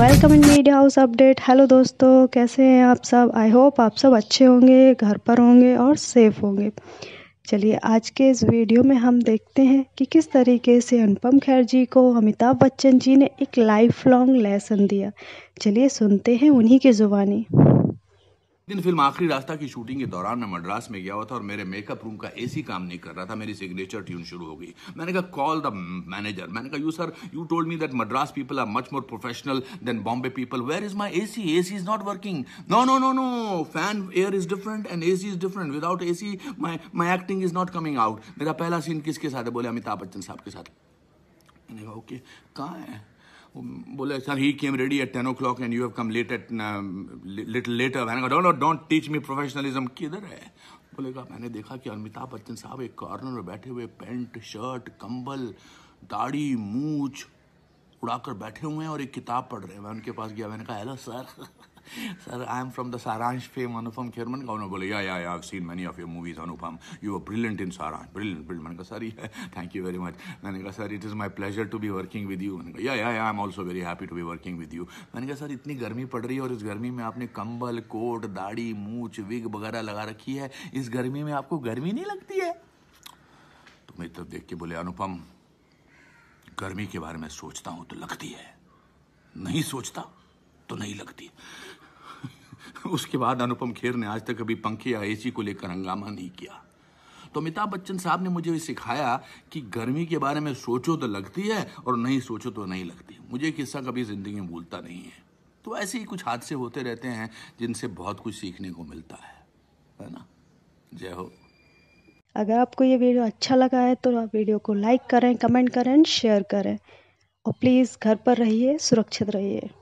Welcome in media house update hello दोस्तों कैसे हैं आप सब आई होप आप सब अच्छे होंगे घर पर होंगे और सेफ होंगे चलिए आज के इस वीडियो में हम देखते हैं कि किस तरीके से अनुपम खैर जी को अमिताभ बच्चन जी ने एक लाइफ लॉन्ग लेसन दिया चलिए सुनते हैं उन्हीं की ज़ुबानी दिन फिल्म आखिरी रास्ता की शूटिंग के दौरान मैं मद्रास में गया हुआ था और मेरे मेकअप रूम का एसी काम नहीं कर रहा था मेरी सिग्नेचर ट्यून शुरू हो गई मैंने कहा कॉल द मैनेजर मैंने कहा you sir you told me that Madras people are much more professional than Bombay people where is my AC AC is not working no no no no fan air is different and AC is different without AC my my acting is not coming out मेरा पहला scene किसके साथ है बोले अमिताभ बच्चन साहब के साथ मैंने कहा ओके कहाँ है बोले sir he came ready at ten o'clock and you have come late at little later मैंने कहा don't don't teach me professionalism किधर है बोलेगा मैंने देखा कि अमिताभ बच्चन साहब एक कॉर्नर में बैठे हुए पेंट शर्ट कंबल दाढ़ी मूछ उड़ाकर बैठे हुए हैं और एक किताब पढ़ रहे हैं मैं उनके पास गया मैंने कहा hello sir Sir, I am from the Saransh fame, Anupam Kherman. Governor बोले, yeah, yeah, yeah, I've seen many of your movies, Anupam. You were brilliant in Saransh, brilliant, brilliant. मैंने कहा, sir, yeah, thank you very much. मैंने कहा, sir, it is my pleasure to be working with you. मैंने कहा, yeah, yeah, yeah, I'm also very happy to be working with you. मैंने कहा, sir, it's so hot and in this hot, you have आपने कंबल, coat, दाढ़ी, मूछ, wig वगैरह लगा रखी है. इस गर्मी में आपको गर्मी नहीं लगती है? तो मेरी तरफ देख के गर्मी के बारे में सोचता हूं तो लगती है नहीं सोचता तो नहीं लगती है। उसके बाद अनुपम खेर ने आज तक कभी पंखे या एसी को लेकर हंगामा नहीं किया तो अमिताभ बच्चन साहब ने मुझे सिखाया कि गर्मी के बारे में सोचो तो लगती है और नहीं सोचो तो नहीं लगती मुझे किस्सा कभी ज़िंदगी में भूलता नहीं है तो ऐसे ही कुछ हादसे होते रहते हैं जिनसे बहुत कुछ सीखने को मिलता है है ना जय हो अगर आपको ये वीडियो अच्छा लगा है तो आप वीडियो को लाइक करें कमेंट करें शेयर करें और प्लीज़ घर पर रहिए सुरक्षित रहिए